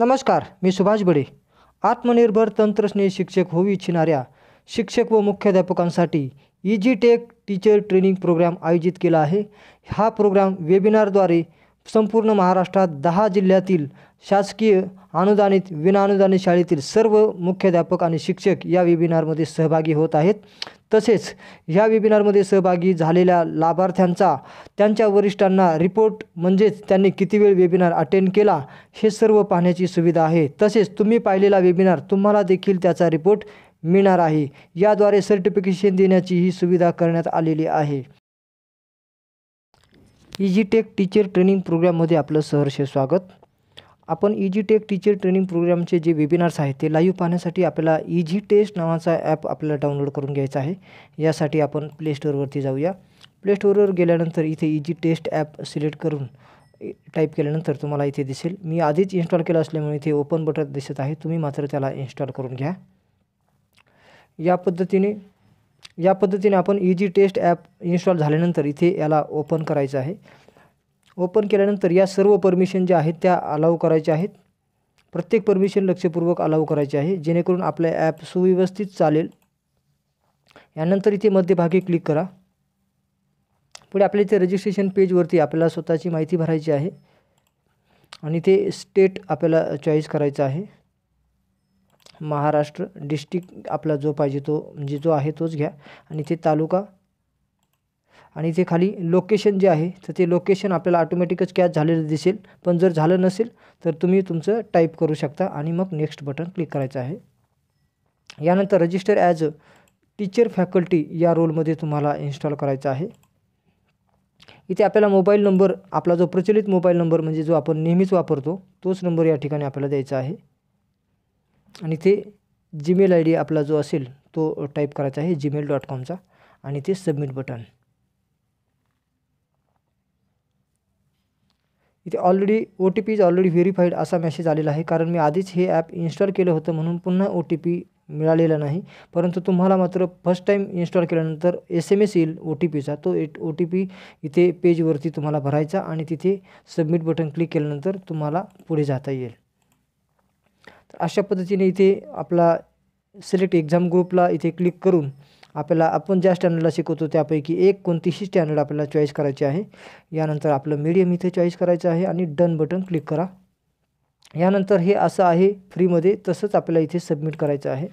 नमस्कार मी सुभाष बडे आत्मनिर्भर तंत्रस्नेही शिक्षक होऊ इच्छिणाऱ्या शिक्षक व मुख्याध्यापकांसाठी easy tech teacher training programme आयोजित केला आहे हा प्रोग्राम वेबिनारद्वारे संपूर्ण महाराष्ट्रात दहा जिल्ह्यातील शासकीय अनुदानित विनाअनुदानित शाळेतील सर्व मुख्याध्यापक आणि शिक्षक या वेबिनारमध्ये सहभागी होत आहेत तसेच ह्या वेबिनारमध्ये सहभागी झालेल्या लाभार्थ्यांचा त्यांच्या वरिष्ठांना रिपोर्ट म्हणजेच त्यांनी किती वेळ वेबिनार अटेंड केला हे सर्व पाहण्याची सुविधा आहे तसेच तुम्ही पाहिलेला वेबिनार तुम्हाला देखील त्याचा रिपोर्ट मिळणार आहे याद्वारे सर्टिफिकेशन देण्याची ही सुविधा करण्यात आलेली आहे टेक टीचर ट्रेनिंग प्रोग्राममध्ये आपलं सहर्ष स्वागत आपण इजीटेक टीचर ट्रेनिंग प्रोग्रामचे जे वेबिनार्स आहेत ते लाईव्ह पाहण्यासाठी आपल्याला इजी टेस्ट नावाचा ॲप आपल्याला डाउनलोड करून घ्यायचा आहे यासाठी आपण प्लेस्टोअरवरती जाऊया स्टोअरवर गेल्यानंतर इथे इजी टेस्ट ॲप सिलेक्ट करून टाईप केल्यानंतर तुम्हाला इथे दिसेल मी आधीच इन्स्टॉल केलं असल्यामुळे इथे ओपन बटन दिसत आहे तुम्ही मात्र त्याला इन्स्टॉल करून घ्या या पद्धतीने या पद्धतीने आपण इजी टेस्ट ॲप इन्स्टॉल झाल्यानंतर इथे याला ओपन करायचं आहे ओपन केल्यानंतर या सर्व परमिशन ज्या आहेत त्या अलाव करायच्या आहेत प्रत्येक परमिशन लक्षपूर्वक अलाव करायचे आहे जेणेकरून आपलं ॲप सुव्यवस्थित चालेल यानंतर इथे मध्यभागी क्लिक करा पुढे आपल्या इथे रजिस्ट्रेशन पेजवरती आपल्याला स्वतःची माहिती भरायची आहे आणि ते स्टेट आपल्याला चॉईस करायचं आहे महाराष्ट्र डिस्ट्रिक्ट आपला जो पाहिजे तो म्हणजे जो आहे तोच घ्या आणि ते तालुका आणि इथे खाली लोकेशन जे आहे तर ते लोकेशन आपल्याला ऑटोमॅटिकच कॅच झालेलं दिसेल पण जर झालं नसेल तर तुम्ही तुमचं टाईप करू शकता आणि मग नेक्स्ट बटन क्लिक करायचं आहे यानंतर register as a teacher faculty या रोलमध्ये तुम्हाला इन्स्टॉल करायचं आहे इथे आपल्याला मोबाईल नंबर आपला जो प्रचलित मोबाईल नंबर म्हणजे जो आपण नेहमीच वापरतो तोच नंबर या ठिकाणी आपल्याला द्यायचा आहे आणि ते जीमेल आय डी आपला जो असेल तो टाईप करायचा आहे जीमेल डॉट कॉमचा आणि ते सबमिट बटन इथे already O T P is already verified असा मेसेज आलेला आहे कारण मी आधीच हे ॲप इन्स्टॉल केलं होतं म्हणून पुन्हा ओ टी पी मिळालेला नाही परंतु तुम्हाला मात्र फर्स्ट टाईम इन्स्टॉल केल्यानंतर एस एम एस येईल ओ टी पीचा तो एट ओ टी पी इथे पेजवरती तुम्हाला भरायचा आणि तिथे सबमिट बटन क्लिक केल्यानंतर तुम्हाला पुढे जाता येईल तर अशा पद्धतीने इथे आपला सिलेक्ट एक्झाम ग्रुपला इथे क्लिक करून आपल्याला आपण ज्या स्टँडर्डला शिकवतो त्यापैकी एक कोणतीही स्टँडर्ड आपल्याला चॉईस करायची आहे यानंतर आपलं मीडियम इथे चॉईस करायचं आहे आणि डन बटन क्लिक करा यानंतर हे असं आहे फ्रीमध्ये तसंच आपल्याला इथे सबमिट करायचं आहे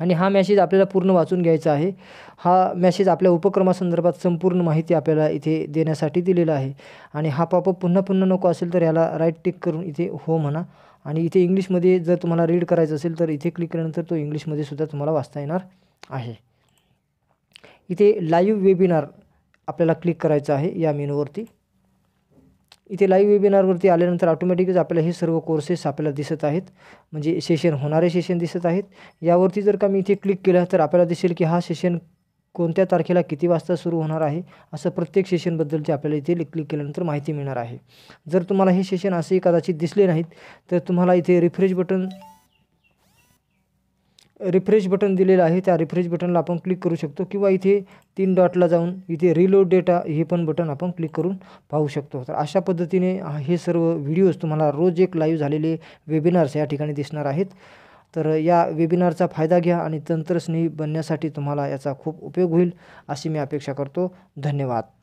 आणि हा मॅसेज आपल्याला पूर्ण वाचून घ्यायचा आहे हा मॅसेज आपल्या उपक्रमासंदर्भात संपूर्ण माहिती आपल्याला इथे देण्यासाठी दिलेला आहे आणि हा पॉपअप पुन्हा पुन्हा नको असेल तर याला राईट टिक करून इथे हो म्हणा आणि इथे इंग्लिशमध्ये जर तुम्हाला रीड करायचं असेल तर इथे क्लिक केल्यानंतर तो इंग्लिशमध्ये सुद्धा तुम्हाला वाचता येणार आहे इथे लाईव्ह वेबिनार आपल्याला क्लिक करायचं आहे या मेनूवरती इथे लाईव्ह वेबिनारवरती आल्यानंतर ऑटोमॅटिकच आपल्याला हे सर्व कोर्सेस आपल्याला दिसत आहेत म्हणजे सेशन होणारे सेशन दिसत आहेत यावरती जर का मी इथे क्लिक केलं तर आपल्याला दिसेल की हा सेशन कोणत्या तारखेला किती वाजता सुरू होणार आहे असं प्रत्येक सेशनबद्दलची आपल्याला इथे क्लिक केल्यानंतर माहिती मिळणार आहे जर तुम्हाला हे सेशन असे कदाचित दिसले नाहीत तर तुम्हाला इथे रिफ्रेश बटन रिफ्रेश बटन दिलेलं आहे त्या रिफ्रेश बटनला आपण क्लिक करू शकतो किंवा इथे तीन डॉटला जाऊन इथे रिलोड डेटा हे पण बटन आपण क्लिक करून पाहू शकतो तर अशा पद्धतीने हे सर्व व्हिडिओज तुम्हाला रोज एक लाईव्ह झालेले वेबिनार्स या ठिकाणी दिसणार आहेत तर या वेबिनारचा फायदा घ्या आणि तंत्रस्नेही बनण्यासाठी तुम्हाला याचा खूप उपयोग होईल अशी मी अपेक्षा करतो धन्यवाद